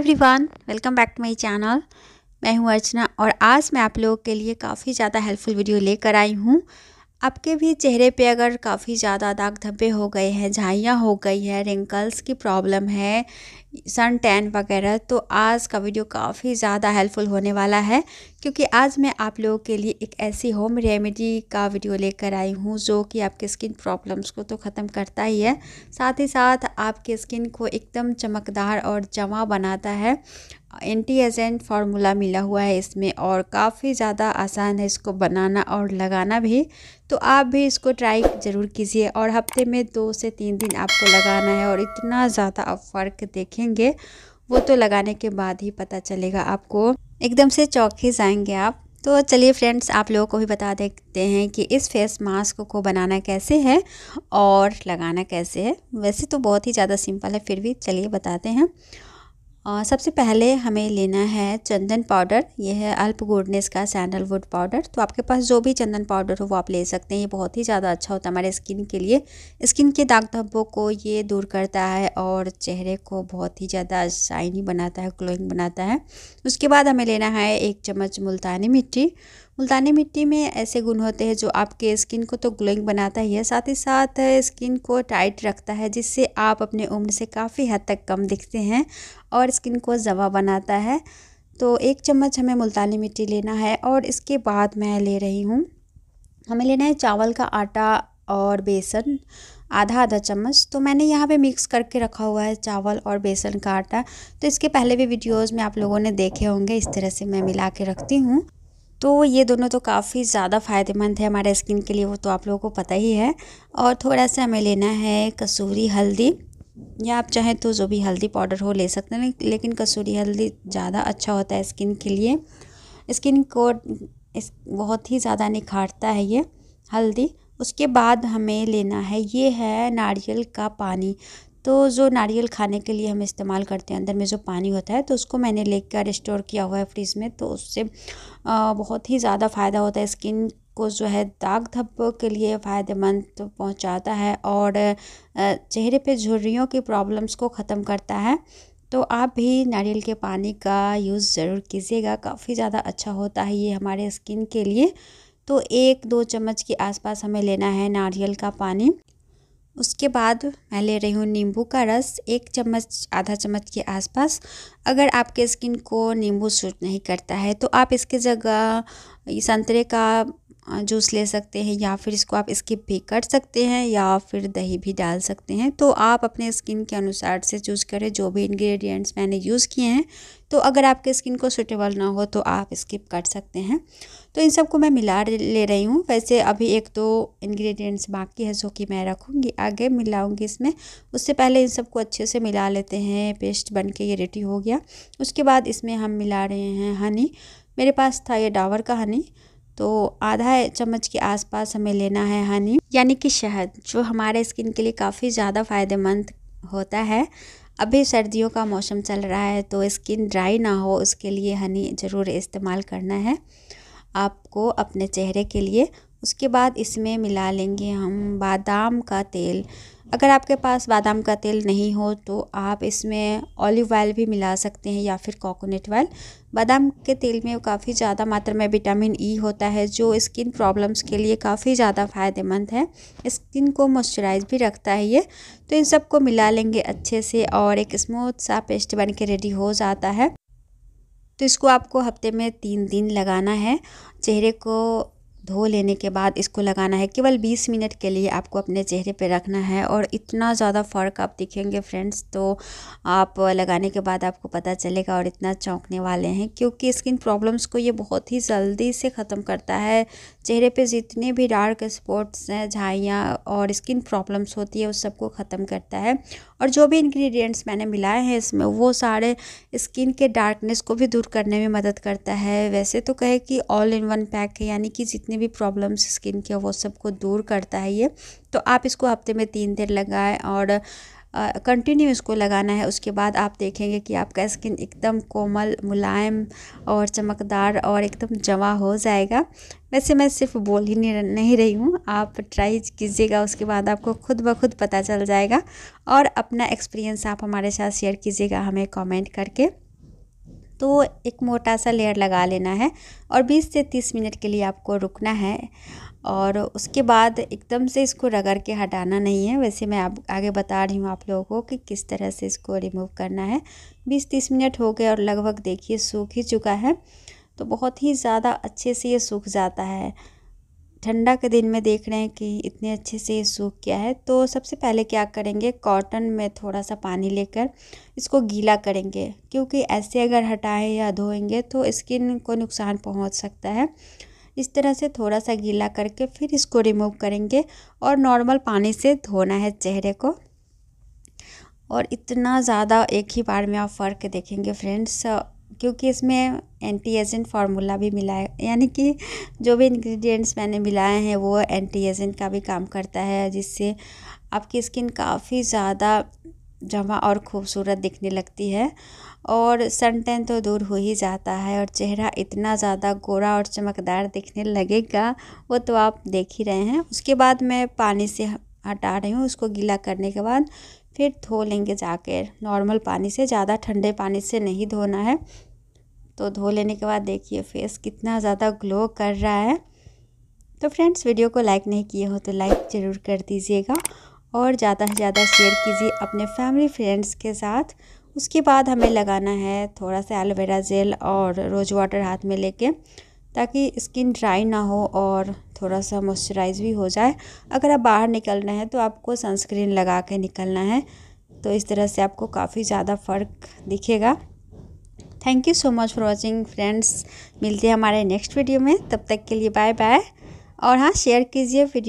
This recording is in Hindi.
everyone welcome back to my channel मैं हूं अर्चना और आज मैं आप लोगों के लिए काफ़ी ज़्यादा हेल्पफुल वीडियो लेकर आई हूं आपके भी चेहरे पे अगर काफ़ी ज़्यादा दाग धब्बे हो गए हैं झाइयाँ हो गई है रिंकल्स की प्रॉब्लम है सन टैन वगैरह तो आज का वीडियो काफ़ी ज़्यादा हेल्पफुल होने वाला है क्योंकि आज मैं आप लोगों के लिए एक ऐसी होम रेमेडी का वीडियो लेकर आई हूँ जो कि आपके स्किन प्रॉब्लम्स को तो ख़त्म करता ही है साथ ही साथ आपके स्किन को एकदम चमकदार और जमा बनाता है एंटी एजेंट फार्मूला मिला हुआ है इसमें और काफ़ी ज़्यादा आसान है इसको बनाना और लगाना भी तो आप भी इसको ट्राई ज़रूर कीजिए और हफ्ते में दो से तीन दिन आपको लगाना है और इतना ज़्यादा आप फ़र्क देखेंगे वो तो लगाने के बाद ही पता चलेगा आपको एकदम से चौके जाएंगे आप तो चलिए फ्रेंड्स आप लोगों को भी बता देते हैं कि इस फेस मास्क को बनाना कैसे है और लगाना कैसे है वैसे तो बहुत ही ज़्यादा सिंपल है फिर भी चलिए बताते हैं और सबसे पहले हमें लेना है चंदन पाउडर यह है अल्प गुडनेस का सैंडलवुड पाउडर तो आपके पास जो भी चंदन पाउडर हो वो आप ले सकते हैं ये बहुत ही ज़्यादा अच्छा होता है हमारे स्किन के लिए स्किन के दाग धब्बों को ये दूर करता है और चेहरे को बहुत ही ज़्यादा शाइनी बनाता है ग्लोइंग बनाता है उसके बाद हमें लेना है एक चम्मच मुल्तानी मिट्टी मुल्तानी मिट्टी में ऐसे गुण होते हैं जो आपके स्किन को तो ग्लोइंग बनाता ही है साथ ही साथ स्किन को टाइट रखता है जिससे आप अपने उम्र से काफ़ी हद तक कम दिखते हैं और स्किन को जवा बनाता है तो एक चम्मच हमें मुल्तानी मिट्टी लेना है और इसके बाद मैं ले रही हूँ हमें लेना है चावल का आटा और बेसन आधा आधा चम्मच तो मैंने यहाँ पे मिक्स करके रखा हुआ है चावल और बेसन का आटा तो इसके पहले भी वीडियोस में आप लोगों ने देखे होंगे इस तरह से मैं मिला के रखती हूँ तो ये दोनों तो काफ़ी ज़्यादा फ़ायदेमंद है हमारे स्किन के लिए वो तो आप लोगों को पता ही है और थोड़ा सा हमें लेना है कसूरी हल्दी या आप चाहें तो जो भी हल्दी पाउडर हो ले सकते हैं लेकिन कसूरी हल्दी ज़्यादा अच्छा होता है स्किन के लिए स्किन को इस बहुत ही ज़्यादा निखारता है ये हल्दी उसके बाद हमें लेना है ये है नारियल का पानी तो जो नारियल खाने के लिए हम इस्तेमाल करते हैं अंदर में जो पानी होता है तो उसको मैंने लेकर स्टोर किया हुआ है फ्रिज में तो उससे बहुत ही ज़्यादा फ़ायदा होता है स्किन को जो है दाग धब्बों के लिए फ़ायदेमंद तो पहुंचाता है और चेहरे पे झुर्रियों की प्रॉब्लम्स को ख़त्म करता है तो आप भी नारियल के पानी का यूज़ ज़रूर कीजिएगा काफ़ी ज़्यादा अच्छा होता है ये हमारे स्किन के लिए तो एक दो चम्मच के आसपास हमें लेना है नारियल का पानी उसके बाद मैं ले रही हूँ नींबू का रस एक चम्मच आधा चम्मच के आसपास अगर आपके स्किन को नींबू सूट नहीं करता है तो आप इसके जगह संतरे का जूस ले सकते हैं या फिर इसको आप स्किप भी कर सकते हैं या फिर दही भी डाल सकते हैं तो आप अपने स्किन के अनुसार से चूज़ करें जो भी इंग्रेडिएंट्स मैंने यूज़ किए हैं तो अगर आपके स्किन को सूटेबल ना हो तो आप स्किप कर सकते हैं तो इन सबको मैं मिला ले रही हूँ वैसे अभी एक दो इंग्रेडिएंट्स बाकी है जो कि मैं रखूँगी आगे मिलाऊँगी इसमें उससे पहले इन सबको अच्छे से मिला लेते हैं पेस्ट बन के ये रेडी हो गया उसके बाद इसमें हम मिला रहे हैं हनी मेरे पास था ये डावर का हनी तो आधा चम्मच के आसपास हमें लेना है हनी यानी कि शहद जो हमारे स्किन के लिए काफ़ी ज़्यादा फ़ायदेमंद होता है अभी सर्दियों का मौसम चल रहा है तो स्किन ड्राई ना हो उसके लिए हनी ज़रूर इस्तेमाल करना है आपको अपने चेहरे के लिए उसके बाद इसमें मिला लेंगे हम बादाम का तेल अगर आपके पास बादाम का तेल नहीं हो तो आप इसमें ऑलिव ऑयल भी मिला सकते हैं या फिर कोकोनट ऑयल बादाम के तेल में काफ़ी ज़्यादा मात्रा में विटामिन ई e होता है जो स्किन प्रॉब्लम्स के लिए काफ़ी ज़्यादा फ़ायदेमंद है स्किन को मॉइस्चराइज भी रखता है ये तो इन सबको मिला लेंगे अच्छे से और एक स्मूथ सा पेस्ट बन के रेडी हो जाता है तो इसको आपको हफ्ते में तीन दिन लगाना है चेहरे को धो लेने के बाद इसको लगाना है केवल 20 मिनट के लिए आपको अपने चेहरे पर रखना है और इतना ज़्यादा फ़र्क आप दिखेंगे फ्रेंड्स तो आप लगाने के बाद आपको पता चलेगा और इतना चौंकने वाले हैं क्योंकि स्किन प्रॉब्लम्स को ये बहुत ही जल्दी से ख़त्म करता है चेहरे पे जितने भी डार्क स्पॉट्स हैं झाइयाँ और स्किन प्रॉब्लम्स होती है उस सबको ख़त्म करता है और जो भी इंग्रेडिएंट्स मैंने मिलाए हैं इसमें वो सारे स्किन के डार्कनेस को भी दूर करने में मदद करता है वैसे तो कहे कि ऑल इन वन पैक है यानी कि जितने भी प्रॉब्लम्स स्किन के वो सबको दूर करता है ये तो आप इसको हफ्ते में तीन दिन लगाएं और कंटिन्यू इसको लगाना है उसके बाद आप देखेंगे कि आपका स्किन एकदम कोमल मुलायम और चमकदार और एकदम जमा हो जाएगा वैसे मैं सिर्फ बोल ही नहीं, रही हूँ आप ट्राई कीजिएगा उसके बाद आपको खुद ब खुद पता चल जाएगा और अपना एक्सपीरियंस आप हमारे साथ शेयर कीजिएगा हमें कॉमेंट करके तो एक मोटा सा लेयर लगा लेना है और 20 से 30 मिनट के लिए आपको रुकना है और उसके बाद एकदम से इसको रगड़ के हटाना नहीं है वैसे मैं आप आगे बता रही हूँ आप लोगों को कि किस तरह से इसको रिमूव करना है 20-30 मिनट हो गए और लगभग देखिए सूख ही चुका है तो बहुत ही ज़्यादा अच्छे से ये सूख जाता है ठंडा के दिन में देख रहे हैं कि इतने अच्छे से ये सूख गया है तो सबसे पहले क्या करेंगे कॉटन में थोड़ा सा पानी लेकर इसको गीला करेंगे क्योंकि ऐसे अगर हटाएं या धोएंगे तो स्किन को नुकसान पहुंच सकता है इस तरह से थोड़ा सा गीला करके फिर इसको रिमूव करेंगे और नॉर्मल पानी से धोना है चेहरे को और इतना ज़्यादा एक ही बार में आप फ़र्क देखेंगे फ्रेंड्स क्योंकि इसमें एंटी एजेंट फार्मूला भी मिला है यानी कि जो भी इंग्रेडिएंट्स मैंने मिलाए हैं वो एंटी एजेंट का भी काम करता है जिससे आपकी स्किन काफ़ी ज़्यादा जमा और खूबसूरत दिखने लगती है और सन टैन तो दूर हो ही जाता है और चेहरा इतना ज़्यादा गोरा और चमकदार दिखने लगेगा वो तो आप देख ही रहे हैं उसके बाद मैं पानी से हटा रही हूँ उसको गीला करने के बाद फिर धो लेंगे जाकर नॉर्मल पानी से ज़्यादा ठंडे पानी से नहीं धोना है तो धो लेने के बाद देखिए फेस कितना ज़्यादा ग्लो कर रहा है तो फ्रेंड्स वीडियो को लाइक नहीं किए हो तो लाइक ज़रूर कर दीजिएगा और ज़्यादा से ज़्यादा शेयर कीजिए अपने फैमिली फ्रेंड्स के साथ उसके बाद हमें लगाना है थोड़ा सा एलोवेरा जेल और रोज़ वाटर हाथ में लेके ताकि स्किन ड्राई ना हो और थोड़ा सा मॉइस्चराइज भी हो जाए अगर आप बाहर निकलना है तो आपको सनस्क्रीन लगा के निकलना है तो इस तरह से आपको काफ़ी ज़्यादा फ़र्क दिखेगा thank you so much for watching friends मिलते हैं हमारे नेक्स्ट वीडियो में तब तक के लिए बाय बाय और हाँ शेयर कीजिए वीडियो